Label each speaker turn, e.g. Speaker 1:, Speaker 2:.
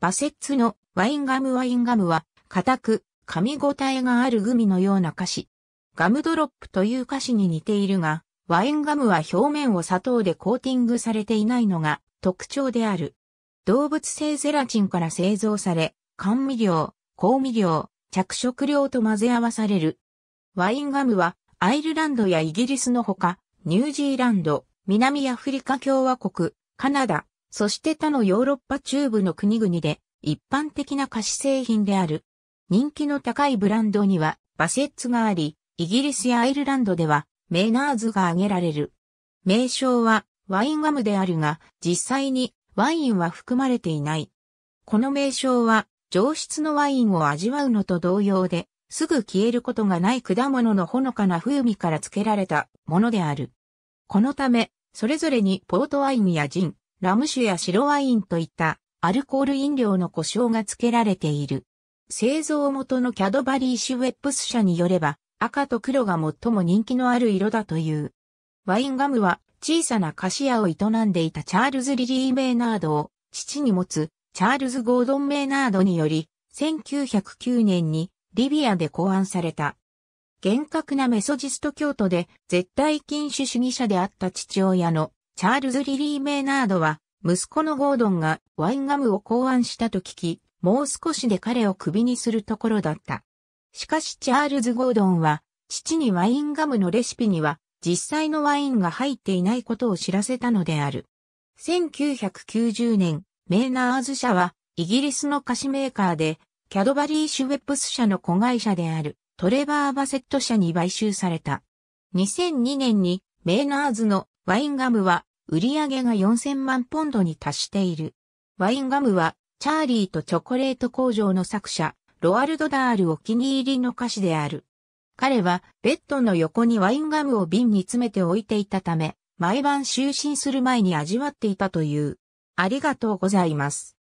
Speaker 1: バセッツのワインガムワインガムは、固く、噛み応えがあるグミのような菓子。ガムドロップという菓子に似ているが、ワインガムは表面を砂糖でコーティングされていないのが特徴である。動物性ゼラチンから製造され、甘味料、香味料、着色料と混ぜ合わされる。ワインガムはアイルランドやイギリスのほか、ニュージーランド、南アフリカ共和国、カナダ、そして他のヨーロッパ中部の国々で一般的な菓子製品である。人気の高いブランドにはバセッツがあり、イギリスやアイルランドではメーナーズが挙げられる。名称はワインガムであるが、実際にワインは含まれていない。この名称は上質のワインを味わうのと同様で、すぐ消えることがない果物のほのかな風味から付けられたものである。このため、それぞれにポートワインやジン、ラム酒や白ワインといったアルコール飲料の故障が付けられている。製造元のキャドバリーシュウェップス社によれば、赤と黒が最も人気のある色だという。ワインガムは小さな菓子屋を営んでいたチャールズ・リリー・メイナードを父に持つチャールズ・ゴードン・メイナードにより、1909年にリビアで考案された。厳格なメソジスト教徒で絶対禁酒主義者であった父親のチャールズ・リリー・メイナードは息子のゴードンがワインガムを考案したと聞き、もう少しで彼を首にするところだった。しかしチャールズ・ゴードンは、父にワインガムのレシピには、実際のワインが入っていないことを知らせたのである。1990年、メーナーズ社は、イギリスの菓子メーカーで、キャドバリー・シュウェップス社の子会社である、トレバー・バセット社に買収された。2002年に、メーナーズのワインガムは、売上が4000万ポンドに達している。ワインガムは、チャーリーとチョコレート工場の作者、ロアルド・ダールお気に入りの歌詞である。彼は、ベッドの横にワインガムを瓶に詰めて置いていたため、毎晩就寝する前に味わっていたという。ありがとうございます。